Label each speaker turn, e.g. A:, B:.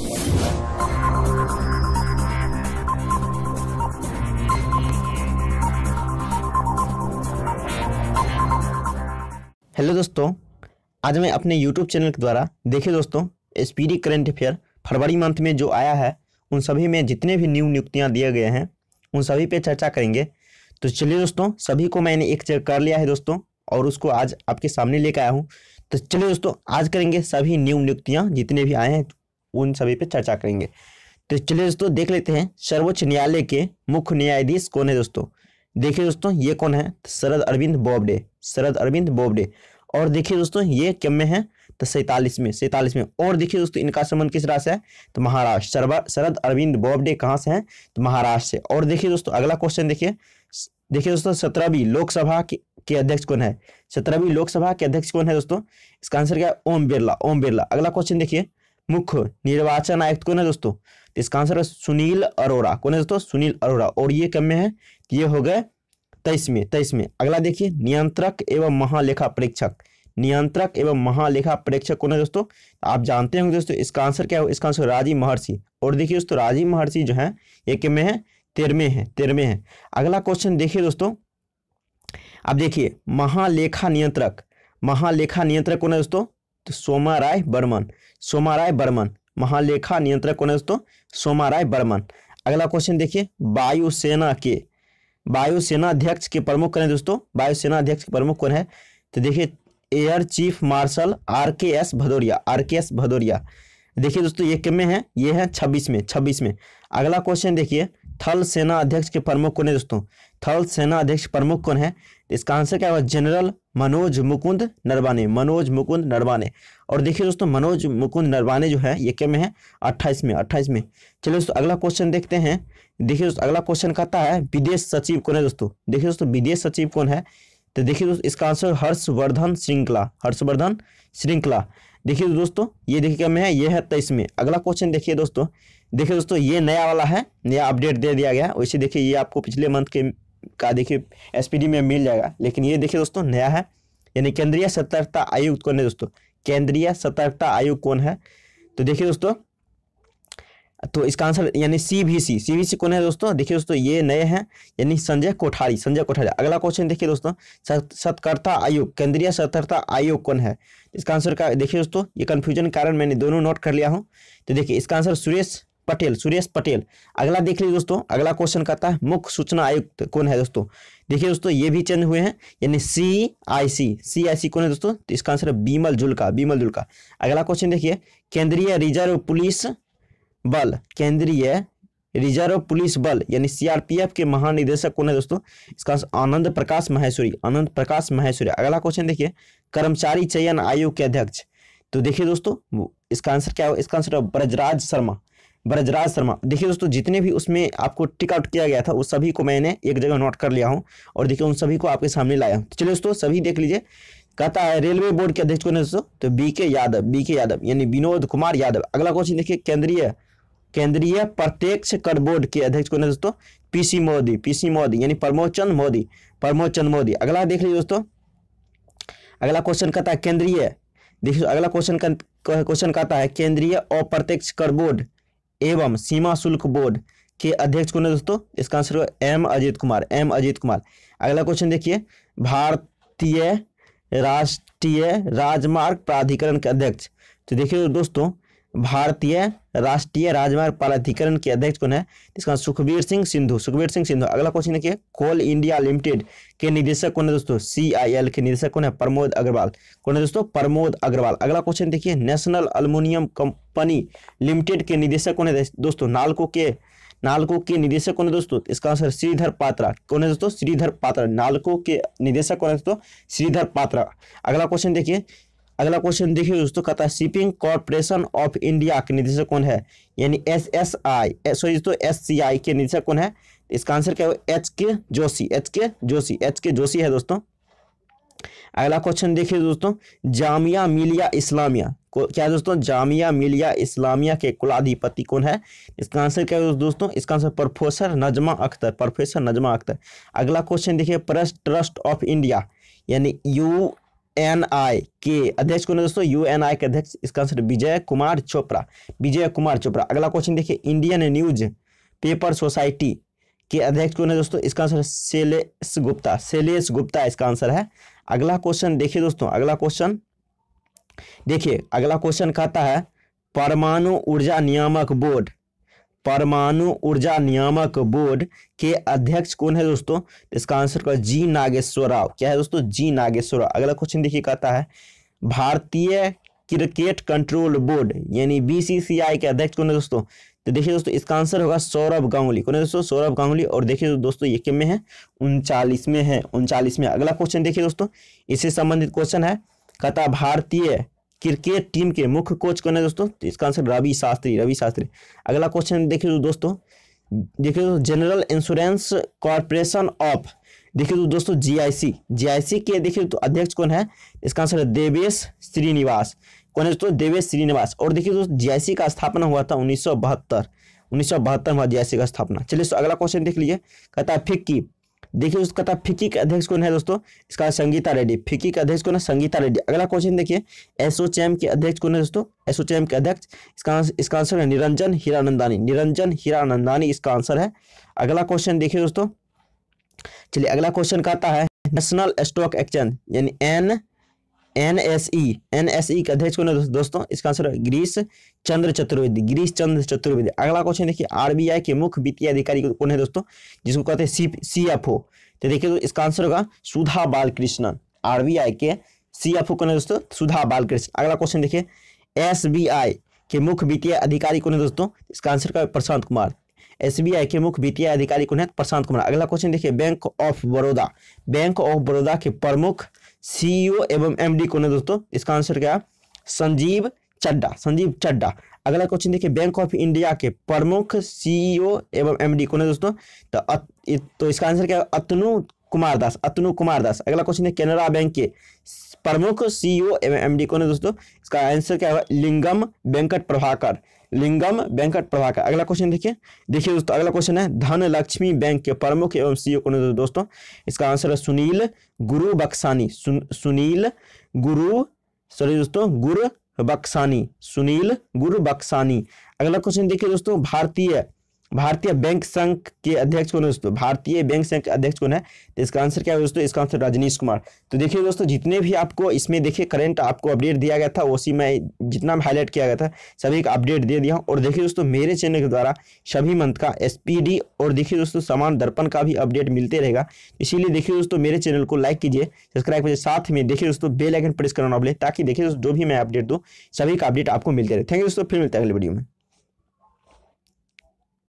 A: hello दोस्तों आज मैं अपने यूट्यूब चैनल के द्वारा देखिए दोस्तों स्पीडी करेंट अफेयर फरवरी मंथ में जो आया है उन सभी में जितने भी न्यू नियुक्तियां दिए गए हैं उन सभी पे चर्चा करेंगे तो चलिए दोस्तों सभी को मैंने एक चेक कर लिया है दोस्तों और उसको आज आपके सामने लेकर आया हूँ तो चलिए दोस्तों आज करेंगे सभी न्यू नियुक्तियाँ जितने भी आए हैं उन सभी पे चर्चा करेंगे तो चलिए दोस्तों देख लेते हैं सर्वोच्च न्यायालय के मुख्य न्यायाधीश कौन है दोस्तों देखिए दोस्तों ये कौन है शरद अरविंद बोबडे शरद अरविंद बोबडे और देखिए दोस्तों ये कम में है तो सैतालीस में सैतालीस में और देखिए दोस्तों इनका संबंध किस राज्य से है तो महाराष्ट्र शरद अरविंद बोबडे कहाँ से हैं तो महाराष्ट्र से और देखिए दोस्तों अगला क्वेश्चन देखिए देखिए दोस्तों सत्रहवीं लोकसभा के अध्यक्ष कौन है सत्रहवीं लोकसभा के अध्यक्ष कौन है दोस्तों इसका आंसर क्या है ओम बिरला ओम बिरला अगला क्वेश्चन देखिए मुख्य निर्वाचन आयुक्त कौन है दोस्तों तो इसका आंसर है सुनील अरोरा कौन है दोस्तों सुनील अरोरा और ये कम में है ये हो गए तेईस में तेईस में अगला देखिए नियंत्रक एवं महालेखा परीक्षक नियंत्रक एवं महालेखा परीक्षक कौन है दोस्तों आप जानते होंगे दोस्तों इसका आंसर क्या है इसका आंसर राजीव महर्षि और देखिए दोस्तों राजीव महर्षि जो है ये कम में है तेरहवे है तेरहवे है अगला क्वेश्चन देखिए दोस्तों अब देखिए महालेखा नियंत्रक महालेखा नियंत्रक कौन है दोस्तों तो सोमा राय बर्मन सोमा राय बर्मन महालेखा नियंत्रक कौन है दोस्तों सोमा राय बर्मन अगला क्वेश्चन देखिए वायुसेना के वायुसेना अध्यक्ष के प्रमुख कौन है दोस्तों वायुसेना अध्यक्ष के प्रमुख कौन है तो देखिए air chief marshal R K S Bhadauria R K S Bhadauria देखिए दोस्तों ये किम में है ये है छब्बीस में छब्बीस में अगला क्वेश्चन देखिए थल सेना अध्यक्ष के प्रमुख कौन है दोस्तों थल सेना अध्यक्ष प्रमुख कौन है इसका आंसर क्या होगा जनरल मनोज मुकुंद नरवाने मनोज मुकुंद नरवाने और देखिए दोस्तों मनोज मुकुंद नरवाने जो है ये क्या में है अट्ठाईस में अट्ठाईस में चलिए दोस्तों अगला क्वेश्चन देखते हैं देखिए दोस्तों अगला क्वेश्चन कहता है विदेश सचिव कौन है दोस्तों देखिए दोस्तों विदेश सचिव कौन है तो देखिए दोस्तों इसका आंसर हर्षवर्धन श्रृंखला हर्षवर्धन श्रृंखला देखिए दोस्तों ये देखिए क्या में है ये है तेईस में अगला क्वेश्चन देखिए दोस्तों देखिए दोस्तों ये नया वाला है नया अपडेट दे दिया गया वैसे देखिए ये आपको पिछले मंथ के का देखिए एस में मिल जाएगा लेकिन ये देखिए दोस्तों नया है यानी केंद्रीय सतर्कता आयुक्त कौन है दोस्तों केंद्रीय सतर्कता आयुक्त कौन है तो देखिए दोस्तों तो इसका आंसर यानी सी भी सी सी भी सी कौन है दोस्तों देखिए दोस्तों ये नए हैं यानी संजय कोठारी संजय कोठारी अगला क्वेश्चन देखिए दोस्तों सतर्कता आयोग केंद्रीय सतर्कता आयोग कौन है इसका आंसर का देखिए दोस्तों ये कन्फ्यूजन कारण मैंने दोनों नोट कर लिया हूँ तो देखिए इसका आंसर सुरेश पटेल सुरेश पटेल अगला देख लीजिए दोस्तों अगला क्वेश्चन कहता है मुख्य सूचना आयुक्त कौन है दोस्तों देखिए दोस्तों ये भी चेंज हुए हैं यानी सी आई सी सी आई सी कौन है दोस्तों तो इसका आंसर है बीमल जुलका बीमल जुलका अगला क्वेश्चन देखिए केंद्रीय रिजर्व पुलिस बल केंद्रीय रिजर्व पुलिस बल यानी सीआरपीएफ के महानिदेशक कौन है दोस्तों इसका आनंद प्रकाश महेश्वरी आनंद प्रकाश महेश्वरी अगला क्वेश्चन देखिए कर्मचारी चयन आयोग के अध्यक्ष तो देखिए दोस्तों इसका आंसर क्या है इसका आंसर है ब्रजराज शर्मा ब्रजराज शर्मा देखिए दोस्तों जितने भी उसमें आपको टिक आउट किया गया था उस सभी को मैंने एक जगह नोट कर लिया हूँ और देखिए उन सभी को आपके सामने लाया हूँ तो चलिए दोस्तों सभी देख लीजिए कहता है रेलवे बोर्ड के अध्यक्ष को है दोस्तों तो बी के यादव बी के यादव यानी विनोद कुमार यादव अगला क्वेश्चन देखिए केंद्रीय केंद्रीय प्रत्यक्ष कर बोर्ड के अध्यक्ष को दोस्तों पीसी मोदी पीसी मोदी यानी प्रमोद चंद मोदी प्रमोद चंद मोदी अगला देख लीजिए दोस्तों अगला क्वेश्चन कहता है केंद्रीय देखिए अगला क्वेश्चन क्वेश्चन कहता है केंद्रीय अप्रत्यक्ष कर बोर्ड एवं सीमा शुल्क बोर्ड के अध्यक्ष कौन है दोस्तों इसका आंसर होगा एम अजीत कुमार एम अजीत कुमार अगला क्वेश्चन देखिए भारतीय राष्ट्रीय राजमार्ग प्राधिकरण के अध्यक्ष तो देखिए दोस्तों भारतीय राष्ट्रीय राजमार्ग प्राधिकरण के अध्यक्ष कौन है इसका सुखबीर सिंह सिंधु सुखबीर सिंह सिंधु अगला क्वेश्चन देखिए कोल इंडिया लिमिटेड के निदेशक कौन है दोस्तों सीआईएल के निदेशक कौन है प्रमोद अग्रवाल कौन है दोस्तों प्रमोद अग्रवाल अगला क्वेश्चन देखिए नेशनल अल्मोनियम कंपनी लिमिटेड के निदेशक कौन है दोस्तों नालको के नालको के निदेशक कौन है दोस्तों इसका आंसर श्रीधर पात्रा कौन है दोस्तों श्रीधर पात्रा नालको के निदेशक कौन है दोस्तों श्रीधर पात्रा अगला क्वेश्चन देखिए अगला क्वेश्चन देखिए दोस्तों कहता है शिपिंग कॉरपोरेशन ऑफ इंडिया के निदेशक कौन है यानी एस एस आई सॉरी दोस्तों एस सी आई के निदेशक कौन है तो इसका आंसर क्या है एच के जोशी एच के जोशी एच के जोशी है दोस्तों अगला क्वेश्चन देखिए दोस्तों जामिया मिलिया इस्लामिया को क्या है दोस्तों जामिया मिलिया इस्लामिया के कुलाधिपति कौन है इसका आंसर क्या है दोस्तों इसका answer professor Najma Akhtar professor Najma Akhtar अगला क्वेश्चन देखिए प्रेस ट्रस्ट ऑफ इंडिया यानी यू एन आई के अध्यक्ष कौन है दोस्तों यू एन आई के अध्यक्ष इसका आंसर विजय कुमार चोपड़ा विजय कुमार चोपड़ा अगला क्वेश्चन देखिए इंडियन न्यूज पेपर सोसाइटी के अध्यक्ष कौन है दोस्तों इसका आंसर शैलेश गुप्ता शैलेश गुप्ता इसका आंसर है अगला क्वेश्चन देखिए दोस्तों अगला क्वेश्चन देखिए अगला क्वेश्चन कहता है परमाणु ऊर्जा नियामक बोर्ड परमाणु ऊर्जा नियामक बोर्ड के अध्यक्ष कौन है दोस्तों इसका आंसर का जी नागेश्वर राव क्या है दोस्तों जी नागेश्वर राव अगला क्वेश्चन देखिए कहता है भारतीय क्रिकेट कंट्रोल बोर्ड यानी बीसीसीआई के अध्यक्ष कौन है दोस्तों तो देखिए दोस्तों इसका आंसर होगा सौरभ गांगुली कौन है दोस्तों सौरभ गांगुली और देखिए दोस्तों ये किम में है उनचालीस में है उनचालीस में अगला क्वेश्चन देखिए दोस्तों इससे संबंधित क्वेश्चन है कथा भारतीय क्रिकेट टीम के मुख्य कोच कौन है दोस्तों तो इसका आंसर रवि शास्त्री रवि शास्त्री अगला क्वेश्चन देखिए दोस्तों देखिए दोस्तों जनरल इंश्योरेंस कॉरपोरेशन ऑफ देखिए दोस्तों जीआईसी जीआईसी के देखिए तो अध्यक्ष कौन है इसका आंसर है देवेश श्रीनिवास कौन है दोस्तों देवेश श्रीनिवास और देखिए दोस्तों जीआईसी का स्थापना हुआ था उन्नीस सौ बहत्तर उन्नीस सौ बहत्तर में जीआईसी का स्थापना चलिए दोस्तों अगला क्वेश्चन देख लीजिए कहता है फिक्की देखिए उसका था फिक्की का अध्यक्ष कौन है दोस्तों इसका संगीता रेड्डी फिक्की के अध्यक्ष कौन है संगीता रेड्डी अगला क्वेश्चन देखिए एसोचैम के अध्यक्ष कौन है दोस्तों एसोचैम के अध्यक्ष इसका इसका आंसर है निरंजन हीरानंदानी निरंजन हीरानंदानी इसका आंसर है अगला क्वेश्चन देखिए दोस्तों चलिए अगला क्वेश्चन कहता है नेशनल स्टॉक एक्सचेंज यानी एन एनएसई एनएसई ई के अध्यक्ष कौन है दोस्तों इसका आंसर है गिरीश चंद्र चतुर्वेदी गिरीश चंद्र चतुर्वेदी अगला क्वेश्चन देखिए आरबीआई के मुख्य वित्तीय अधिकारी कौन है दोस्तों जिसको कहते हैं सी सी एफ ओ तो देखिए तो इसका आंसर होगा सुधा बालकृष्णन आरबीआई के सी एफ ओ कौन है दोस्तों सुधा बालकृष्ण अगला क्वेश्चन देखिए एस बी आई के मुख्य वित्तीय अधिकारी कौन है दोस्तों इसका आंसर का प्रशांत कुमार एसबीआई के मुख्य वित्तीय अधिकारी कौन है प्रशांत कुमार अगला क्वेश्चन देखिए bank of Baroda bank of Baroda के प्रमुख सीईओ e एवं एमडी कौन है दोस्तों इसका आंसर क्या संजीव चड्डा संजीव चड्डा अगला क्वेश्चन देखिए बैंक ऑफ इंडिया के प्रमुख सीईओ e एवं एमडी कौन है दोस्तों तो तो इसका आंसर क्या है अतनु कुमार दास अतनु कुमार दास अगला क्वेश्चन है केनरा बैंक के प्रमुख सीईओ e एवं एमडी कौन है दोस्तों इसका आंसर क्या होगा लिंगम वेंकट प्रभाकर लिंगम वेंकट का अगला क्वेश्चन देखिए देखिए दोस्तों अगला क्वेश्चन है धन लक्ष्मी बैंक के प्रमुख एवं सीईओ कौन है दोस्तों इसका आंसर है सुनील गुरु बक्सानी सुनील गुरु सॉरी दोस्तों गुरु बक्सानी सुनील गुरु बक्सानी अगला क्वेश्चन देखिए दोस्तों भारतीय भारतीय बैंक संघ के अध्यक्ष कौन है दोस्तों भारतीय बैंक संघ के अध्यक्ष कौन है तो इसका आंसर क्या है दोस्तों इसका आंसर रजनीश कुमार तो देखिए दोस्तों जितने भी आपको इसमें देखिए करंट आपको अपडेट दिया गया था उसी में जितना भी हाईलाइट किया गया था सभी का अपडेट दे दिया और देखिए दोस्तों मेरे चैनल के द्वारा सभी मंथ का एस और देखिए दोस्तों समान दर्पण का भी अपडेट मिलते रहेगा इसीलिए देखिए दोस्तों मेरे चैनल को लाइक कीजिए सब्सक्राइब कीजिए साथ में देखिए दोस्तों बेलाइकन प्रेस करना ताकि देखिए दोस्तों जो भी मैं अपडेट दूँ सभी का अपडेट आपको मिलते रहे थैंक यू दोस्तों फिर मिलते हैं अगले वीडियो में